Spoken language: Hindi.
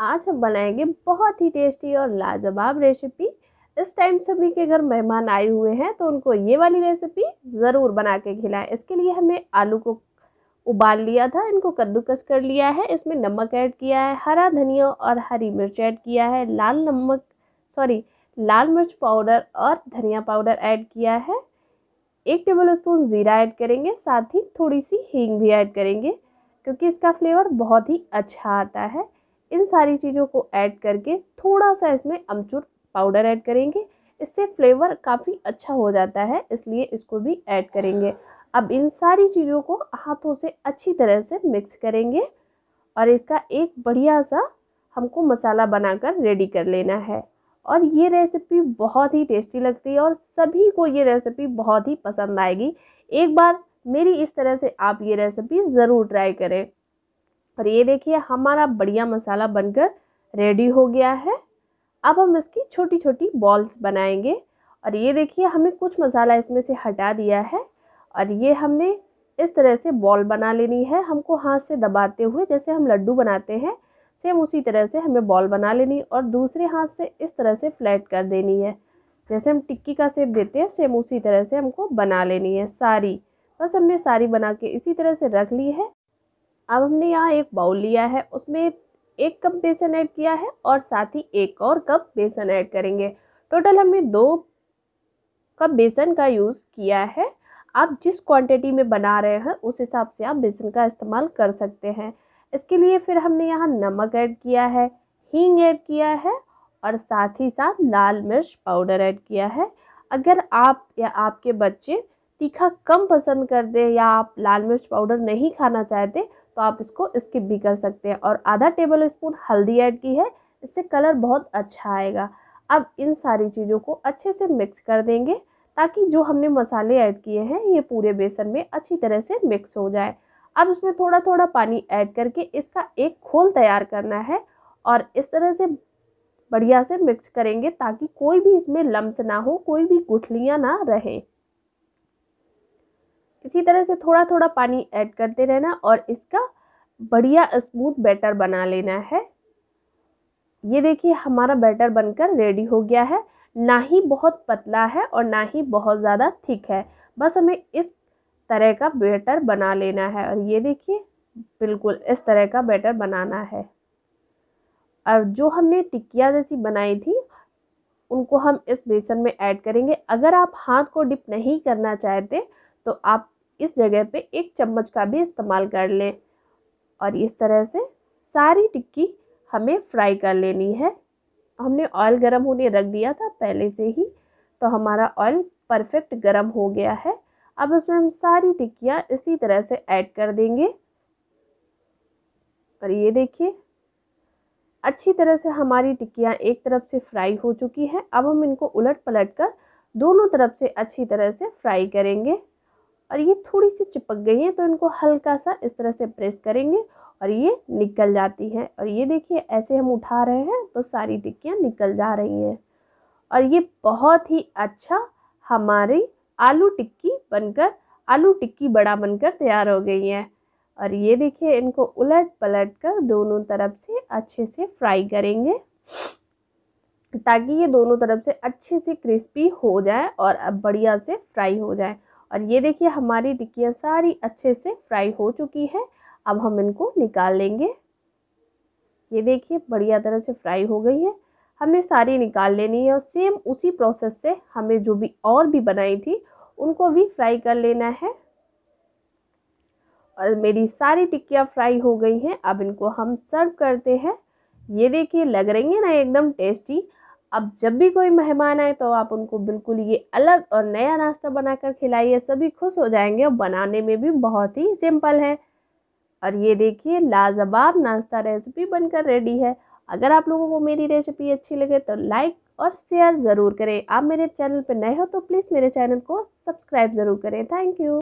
आज हम बनाएंगे बहुत ही टेस्टी और लाजवाब रेसिपी इस टाइम सभी के घर मेहमान आए हुए हैं तो उनको ये वाली रेसिपी ज़रूर बना के खिलाएं इसके लिए हमने आलू को उबाल लिया था इनको कद्दूकस कर लिया है इसमें नमक ऐड किया है हरा धनिया और हरी मिर्च ऐड किया है लाल नमक सॉरी लाल मिर्च पाउडर और धनिया पाउडर ऐड किया है एक टेबल स्पून ज़ीरा ऐड करेंगे साथ ही थोड़ी सी हींग भी ऐड करेंगे क्योंकि इसका फ्लेवर बहुत ही अच्छा आता है इन सारी चीज़ों को ऐड करके थोड़ा सा इसमें अमचूर पाउडर ऐड करेंगे इससे फ्लेवर काफ़ी अच्छा हो जाता है इसलिए इसको भी ऐड करेंगे अब इन सारी चीज़ों को हाथों से अच्छी तरह से मिक्स करेंगे और इसका एक बढ़िया सा हमको मसाला बनाकर रेडी कर लेना है और ये रेसिपी बहुत ही टेस्टी लगती है और सभी को ये रेसिपी बहुत ही पसंद आएगी एक बार मेरी इस तरह से आप ये रेसिपी ज़रूर ट्राई करें पर ये देखिए हमारा बढ़िया मसाला बनकर रेडी हो गया है अब हम इसकी छोटी छोटी बॉल्स बनाएंगे और ये देखिए हमने कुछ मसाला इसमें से हटा दिया है और ये हमने इस तरह से बॉल बना लेनी है हमको हाथ से दबाते हुए जैसे हम लड्डू बनाते हैं सेम उसी तरह से हमें बॉल बना लेनी और दूसरे हाथ से इस तरह से फ्लैट कर देनी है जैसे हम टिक्की का सेप देते हैं सेम उसी तरह से हमको बना लेनी है सारी बस हमने सारी बना के इसी तरह से रख ली है अब हमने यहाँ एक बाउल लिया है उसमें एक कप बेसन ऐड किया है और साथ ही एक और कप बेसन ऐड करेंगे टोटल हमने दो कप बेसन का यूज़ किया है आप जिस क्वांटिटी में बना रहे हैं उस हिसाब से आप बेसन का इस्तेमाल कर सकते हैं इसके लिए फिर हमने यहाँ नमक ऐड किया है हींग ऐड किया है और साथ ही साथ लाल मिर्च पाउडर ऐड किया है अगर आप या आपके बच्चे तीखा कम पसंद करते हैं या आप लाल मिर्च पाउडर नहीं खाना चाहते तो आप इसको स्किप भी कर सकते हैं और आधा टेबल स्पून हल्दी ऐड की है इससे कलर बहुत अच्छा आएगा अब इन सारी चीज़ों को अच्छे से मिक्स कर देंगे ताकि जो हमने मसाले ऐड किए हैं ये पूरे बेसन में अच्छी तरह से मिक्स हो जाए अब इसमें थोड़ा थोड़ा पानी ऐड करके इसका एक खोल तैयार करना है और इस तरह से बढ़िया से मिक्स करेंगे ताकि कोई भी इसमें लम्स ना हो कोई भी गुठलियाँ ना रहें इसी तरह से थोड़ा थोड़ा पानी ऐड करते रहना और इसका बढ़िया स्मूथ बैटर बना लेना है ये देखिए हमारा बैटर बनकर रेडी हो गया है ना ही बहुत पतला है और ना ही बहुत ज़्यादा थिक है बस हमें इस तरह का बैटर बना लेना है और ये देखिए बिल्कुल इस तरह का बैटर बनाना है और जो हमने टिक्किया जैसी बनाई थी उनको हम इस बेसन में ऐड करेंगे अगर आप हाथ को डिप नहीं करना चाहते तो आप इस जगह पे एक चम्मच का भी इस्तेमाल कर लें और इस तरह से सारी टिक्की हमें फ्राई कर लेनी है हमने ऑयल गरम होने रख दिया था पहले से ही तो हमारा ऑयल परफेक्ट गरम हो गया है अब इसमें हम सारी टिक्कियाँ इसी तरह से ऐड कर देंगे और ये देखिए अच्छी तरह से हमारी टिक्कियाँ एक तरफ से फ्राई हो चुकी हैं अब हम इनको उलट पलट कर दोनों तरफ से अच्छी तरह से फ्राई करेंगे और ये थोड़ी सी चिपक गई हैं तो इनको हल्का सा इस तरह से प्रेस करेंगे और ये निकल जाती है और ये देखिए ऐसे हम उठा रहे हैं तो सारी टिक्कियाँ निकल जा रही हैं और ये बहुत ही अच्छा हमारी आलू टिक्की बनकर आलू टिक्की बड़ा बनकर तैयार हो गई है और ये देखिए इनको उलट पलट कर दोनों तरफ से अच्छे से फ्राई करेंगे ताकि ये दोनों तरफ से अच्छे से क्रिस्पी हो जाए और अब बढ़िया से फ्राई हो जाए और ये देखिए हमारी टिक्कियाँ सारी अच्छे से फ्राई हो चुकी हैं अब हम इनको निकाल लेंगे ये देखिए बढ़िया तरह से फ्राई हो गई है हमने सारी निकाल लेनी है और सेम उसी प्रोसेस से हमें जो भी और भी बनाई थी उनको भी फ्राई कर लेना है और मेरी सारी टिक्कियाँ फ्राई हो गई हैं अब इनको हम सर्व करते हैं ये देखिए लग रही है ना एकदम टेस्टी अब जब भी कोई मेहमान आए तो आप उनको बिल्कुल ये अलग और नया नाश्ता बनाकर खिलाइए सभी खुश हो जाएंगे और बनाने में भी बहुत ही सिंपल है और ये देखिए लाजवाब नाश्ता रेसिपी बनकर रेडी है अगर आप लोगों को मेरी रेसिपी अच्छी लगे तो लाइक और शेयर ज़रूर करें आप मेरे चैनल पर नए हो तो प्लीज़ मेरे चैनल को सब्सक्राइब ज़रूर करें थैंक यू